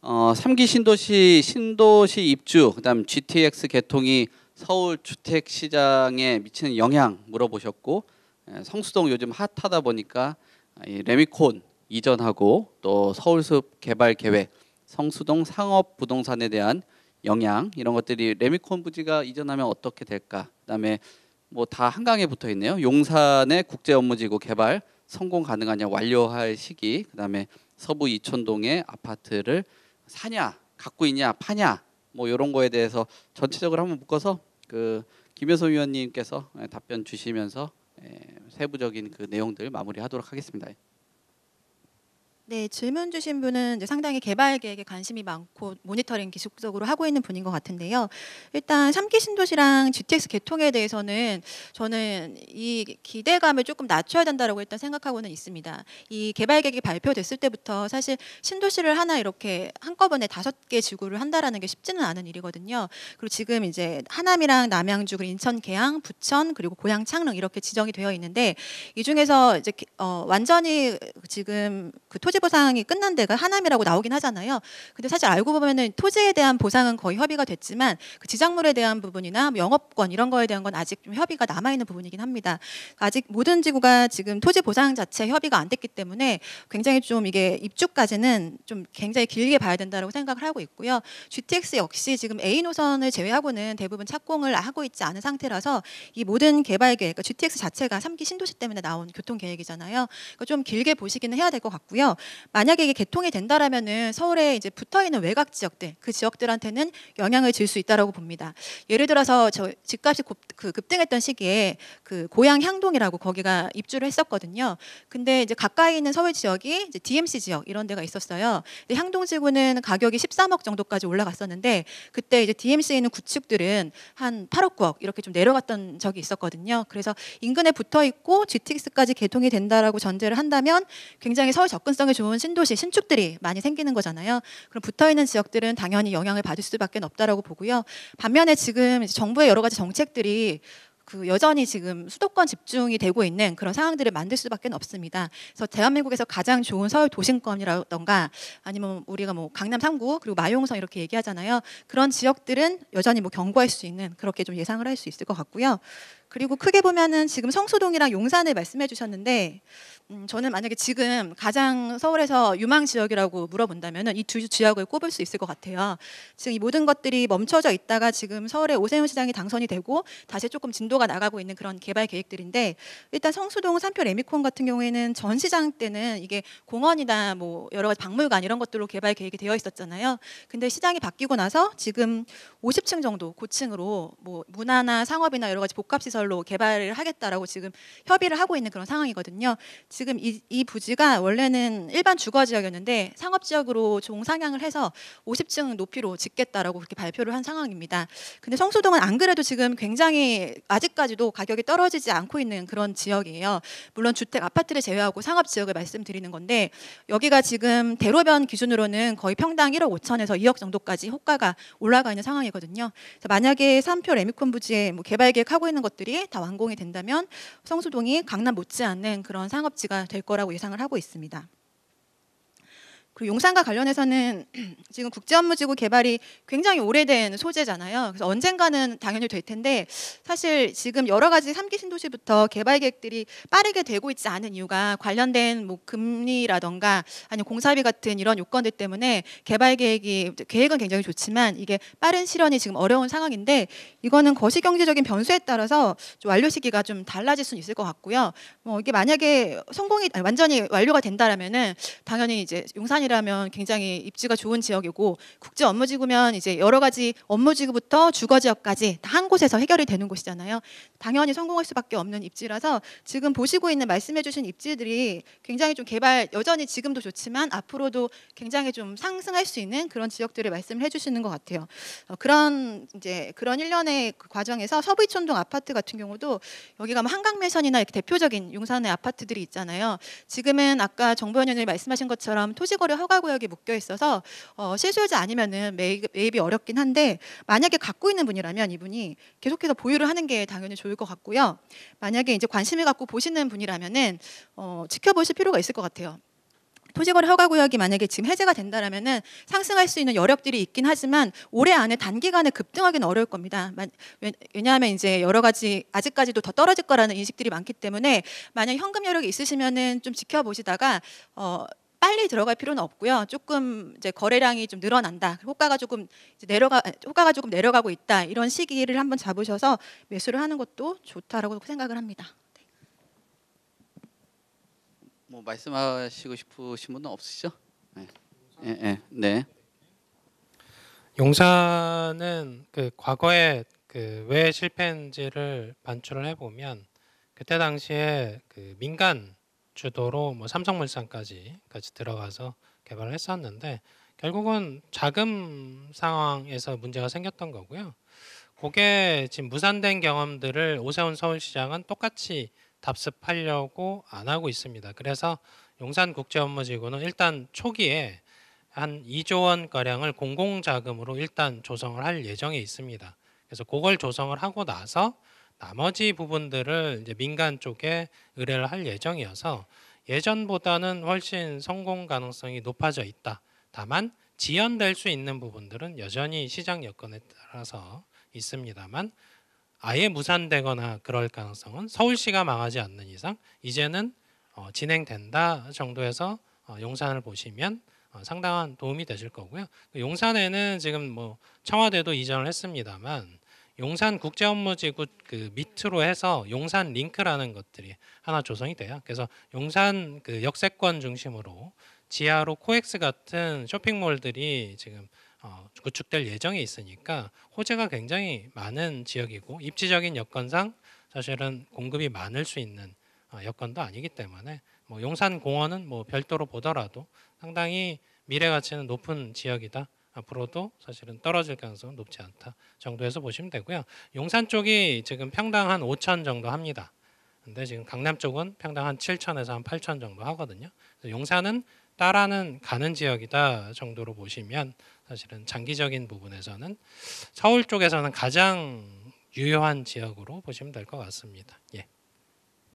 어, 3기 신도시 신도시 입주 그다음 GTX 개통이 서울 주택 시장에 미치는 영향 물어보셨고 예, 성수동 요즘 핫하다 보니까 아, 이 레미콘 이전하고 또 서울숲 개발 계획 성수동 상업 부동산에 대한 영향 이런 것들이 레미콘 부지가 이전하면 어떻게 될까 그다음에 뭐 다 한강에 붙어 있네요 용산의 국제 업무지구 개발 성공 가능하냐 완료할 시기 그다음에 서부 이촌동의 아파트를 사냐 갖고 있냐 파냐 뭐 이런 거에 대해서 전체적으로 한번 묶어서 그 김여소 위원님께서 예, 답변 주시면서 예, 세부적인 그 내용들 마무리하도록 하겠습니다. 네, 질문 주신 분은 상당히 개발 계획에 관심이 많고 모니터링 기속적으로 하고 있는 분인 것 같은데요. 일단 삼기 신도시랑 GTX 개통에 대해서는 저는 이 기대감을 조금 낮춰야 된다라고 일단 생각하고는 있습니다. 이 개발 계획이 발표됐을 때부터 사실 신도시를 하나 이렇게 한꺼번에 다섯 개 지구를 한다라는 게 쉽지는 않은 일이거든요. 그리고 지금 이제 하남이랑 남양주, 그리고 인천, 계양, 부천, 그리고 고양, 창릉 이렇게 지정이 되어 있는데 이 중에서 이제 어, 완전히 지금 그 토지 토지 보상이 끝난 데가 하남이라고 나오긴 하잖아요. 근데 사실 알고 보면은 토지에 대한 보상은 거의 협의가 됐지만 그 지작물에 대한 부분이나 뭐 영업권 이런 거에 대한 건 아직 좀 협의가 남아 있는 부분이긴 합니다. 아직 모든 지구가 지금 토지 보상 자체 협의가 안 됐기 때문에 굉장히 좀 이게 입주까지는 좀 굉장히 길게 봐야 된다고 생각을 하고 있고요. GTX 역시 지금 A 노선을 제외하고는 대부분 착공을 하고 있지 않은 상태라서 이 모든 개발 계획, 그러니까 GTX 자체가 3기 신도시 때문에 나온 교통 계획이잖아요. 그러니까 좀 길게 보시기는 해야 될 것 같고요. 만약에 이게 개통이 된다라면은 서울에 이제 붙어 있는 외곽 지역들 그 지역들한테는 영향을 줄 수 있다라고 봅니다. 예를 들어서 저 집값이 급, 그 급등했던 시기에 그 고향 향동이라고 거기가 입주를 했었거든요. 근데 이제 가까이 있는 서울 지역이 이제 DMC 지역 이런 데가 있었어요. 향동 지구는 가격이 13억 정도까지 올라갔었는데 그때 이제 DMC에 있는 구축들은 한 8억 9억 이렇게 좀 내려갔던 적이 있었거든요. 그래서 인근에 붙어 있고 GTX까지 개통이 된다라고 전제를 한다면 굉장히 서울 접근성이 좋은 신도시 신축들이 많이 생기는 거잖아요. 그럼 붙어 있는 지역들은 당연히 영향을 받을 수밖에 없다라고 보고요. 반면에 지금 정부의 여러 가지 정책들이 그 여전히 지금 수도권 집중이 되고 있는 그런 상황들을 만들 수밖에 없습니다. 그래서 대한민국에서 가장 좋은 서울 도심권이라던가 아니면 우리가 뭐 강남 3구 그리고 마용성 이렇게 얘기하잖아요. 그런 지역들은 여전히 뭐 경고할 수 있는 그렇게 좀 예상을 할 수 있을 것 같고요. 그리고 크게 보면은 지금 성수동이랑 용산을 말씀해 주셨는데 음, 저는 만약에 지금 가장 서울에서 유망 지역이라고 물어본다면 이두 지역을 꼽을 수 있을 것 같아요. 지금 이 모든 것들이 멈춰져 있다가 지금 서울의 오세훈 시장이 당선이 되고 다시 조금 진도가 나가고 있는 그런 개발 계획들인데 일단 성수동 삼표 레미콘 같은 경우에는 전 시장 때는 이게 공원이나 뭐 여러 가지 박물관 이런 것들로 개발 계획이 되어 있었잖아요. 근데 시장이 바뀌고 나서 지금 50층 정도 고층으로 뭐 문화나 상업이나 여러 가지 복합시설 건설로 개발을 하겠다라고 지금 협의를 하고 있는 그런 상황이거든요. 지금 이, 이 부지가 원래는 일반 주거 지역이었는데 상업 지역으로 종상향을 해서 50층 높이로 짓겠다라고 그렇게 발표를 한 상황입니다. 근데 성수동은 안 그래도 지금 굉장히 아직까지도 가격이 떨어지지 않고 있는 그런 지역이에요. 물론 주택 아파트를 제외하고 상업 지역을 말씀드리는 건데 여기가 지금 대로변 기준으로는 거의 평당 1억 5천에서 2억 정도까지 호가가 올라가 있는 상황이거든요. 만약에 3표 레미콘 부지에 뭐 개발 계획하고 있는 것들 것들이 다 완공이 된다면 성수동이 강남 못지않은 그런 상업지가 될 거라고 예상을 하고 있습니다. 그리고 용산과 관련해서는 지금 국제업무지구 개발이 굉장히 오래된 소재잖아요. 그래서 언젠가는 당연히 될 텐데 사실 지금 여러 가지 삼기 신도시부터 개발 계획들이 빠르게 되고 있지 않은 이유가 관련된 뭐 금리라던가 아니면 공사비 같은 이런 요건들 때문에 개발 계획이 계획은 굉장히 좋지만 이게 빠른 실현이 지금 어려운 상황인데 이거는 거시 경제적인 변수에 따라서 좀 완료 시기가 좀 달라질 수 있을 것 같고요. 뭐 이게 만약에 성공이 아니, 완전히 완료가 된다라면은 당연히 이제 용산이 수도권이라면 굉장히 입지가 좋은 지역이고 국제 업무지구면 이제 여러 가지 업무지구부터 주거지역까지 다 한 곳에서 해결이 되는 곳이잖아요. 당연히 성공할 수밖에 없는 입지라서 지금 보시고 있는 말씀해주신 입지들이 굉장히 좀 개발 여전히 지금도 좋지만 앞으로도 굉장히 좀 상승할 수 있는 그런 지역들을 말씀을 해주시는 것 같아요. 어, 그런 이제 그런 일련의 그 과정에서 서부이촌동 아파트 같은 경우도 여기 가면 뭐 한강매선이나 이렇게 대표적인 용산의 아파트들이 있잖아요. 지금은 아까 정부현 의원이 말씀하신 것처럼 토지거래 허가 구역이 묶여 있어서 어, 실수요자 아니면은 매입, 매입이 어렵긴 한데 만약에 갖고 있는 분이라면 이분이 계속해서 보유를 하는 게 당연히 좋을 것 같고요. 만약에 이제 관심을 갖고 보시는 분이라면은 어, 지켜보실 필요가 있을 것 같아요. 토지거래 허가 구역이 만약에 지금 해제가 된다라면은 상승할 수 있는 여력들이 있긴 하지만 올해 안에 단기간에 급등하기는 어려울 겁니다. 왜냐하면 이제 여러 가지 아직까지도 더 떨어질 거라는 인식들이 많기 때문에 만약 현금 여력이 있으시면은 좀 지켜보시다가 어 빨리 들어갈 필요는 없고요. 조금 이제 거래량이 좀 늘어난다. 호가가 조금 내려가 호가가 조금 내려가고 있다. 이런 시기를 한번 잡으셔서 매수를 하는 것도 좋다라고 생각을 합니다. 네. 뭐 말씀하시고 싶으신 분은 없으시죠? 네. 예, 예, 네. 용산은 그 과거에 그왜실패했지를 반추를 해보면 그때 당시에 그 민간 주도로 뭐 삼성물산까지 같이 들어가서 개발을 했었는데 결국은 자금 상황에서 문제가 생겼던 거고요. 그게 지금 무산된 경험들을 오세훈 서울시장은 똑같이 답습하려고 안 하고 있습니다. 그래서 용산국제업무지구는 일단 초기에 한 2조 원 가량을 공공자금으로 일단 조성을 할 예정에 있습니다. 그래서 그걸 조성을 하고 나서 나머지 부분들을 이제 민간 쪽에 의뢰를 할 예정이어서 예전보다는 훨씬 성공 가능성이 높아져 있다. 다만 지연될 수 있는 부분들은 여전히 시장 여건에 따라서 있습니다만 아예 무산되거나 그럴 가능성은 서울시가 망하지 않는 이상 이제는 어, 진행된다 정도에서 어, 용산을 보시면 어, 상당한 도움이 되실 거고요. 그 용산에는 지금 뭐 청와대도 이전을 했습니다만 용산 국제 업무지구 그 밑으로 해서 용산 링크라는 것들이 하나 조성이 돼요. 그래서 용산 그 역세권 중심으로 지하로 코엑스 같은 쇼핑몰들이 지금 어, 구축될 예정이 있으니까 호재가 굉장히 많은 지역이고 입지적인 여건상 사실은 공급이 많을 수 있는 어, 여건도 아니기 때문에 뭐 용산 공원은 뭐 별도로 보더라도 상당히 미래 가치는 높은 지역이다 앞으로도 사실은 떨어질 가능성은 높지 않다 정도에서 보시면 되고요. 용산 쪽이 지금 평당 한 5천 정도 합니다. 근데 지금 강남 쪽은 평당 한 7천에서 한 8천 정도 하거든요. 용산은 따라는 가는 지역이다 정도로 보시면 사실은 장기적인 부분에서는 서울 쪽에서는 가장 유효한 지역으로 보시면 될 것 같습니다. 예.